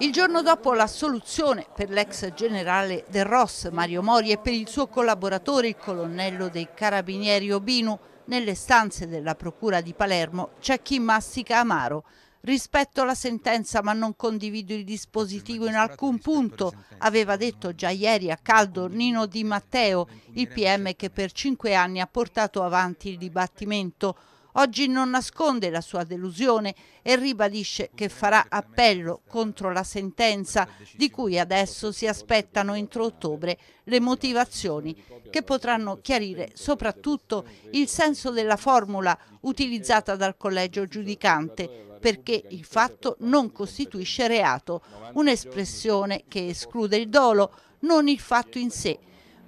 Il giorno dopo l'assoluzione per l'ex generale del Ross Mario Mori e per il suo collaboratore il colonnello dei carabinieri Obinu, nelle stanze della procura di Palermo c'è chi mastica amaro. Rispetto alla sentenza ma non condivido il dispositivo in alcun punto, aveva detto già ieri a caldo Nino Di Matteo, il PM che per cinque anni ha portato avanti il dibattimento Oggi non nasconde la sua delusione e ribadisce che farà appello contro la sentenza di cui adesso si aspettano entro ottobre le motivazioni che potranno chiarire soprattutto il senso della formula utilizzata dal collegio giudicante perché il fatto non costituisce reato, un'espressione che esclude il dolo, non il fatto in sé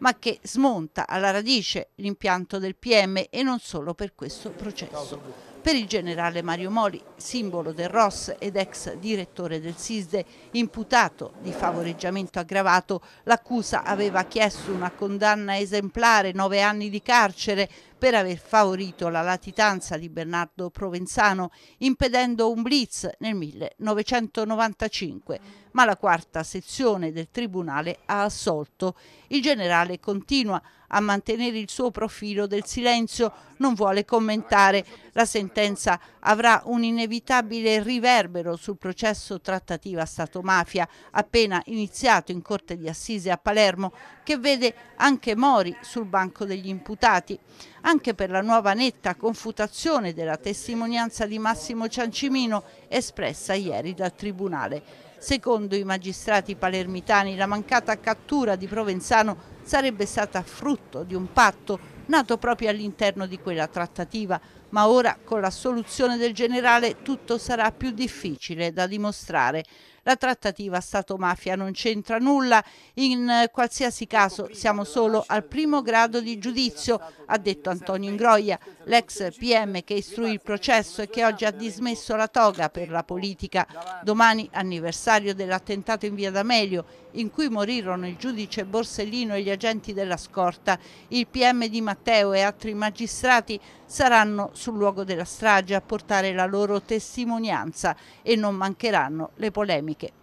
ma che smonta alla radice l'impianto del PM e non solo per questo processo. Per il generale Mario Moli, simbolo del ROS ed ex direttore del SISDE, imputato di favoreggiamento aggravato, l'accusa aveva chiesto una condanna esemplare, nove anni di carcere, per aver favorito la latitanza di Bernardo Provenzano impedendo un blitz nel 1995, ma la quarta sezione del Tribunale ha assolto. Il generale continua a mantenere il suo profilo del silenzio, non vuole commentare la sentenza avrà un inevitabile riverbero sul processo trattativa Stato-mafia appena iniziato in Corte di Assise a Palermo che vede anche Mori sul banco degli imputati. Anche per la nuova netta confutazione della testimonianza di Massimo Ciancimino espressa ieri dal Tribunale. Secondo i magistrati palermitani la mancata cattura di Provenzano sarebbe stata frutto di un patto nato proprio all'interno di quella trattativa ma ora con la soluzione del generale tutto sarà più difficile da dimostrare. La trattativa Stato-mafia non c'entra nulla, in qualsiasi caso siamo solo al primo grado di giudizio, ha detto Antonio Ingroia, l'ex PM che istruì il processo e che oggi ha dismesso la toga per la politica. Domani anniversario dell'attentato in via D'Amelio, in cui morirono il giudice Borsellino e gli agenti della scorta. Il PM di Matteo e altri magistrati saranno sul luogo della strage a portare la loro testimonianza e non mancheranno le polemiche.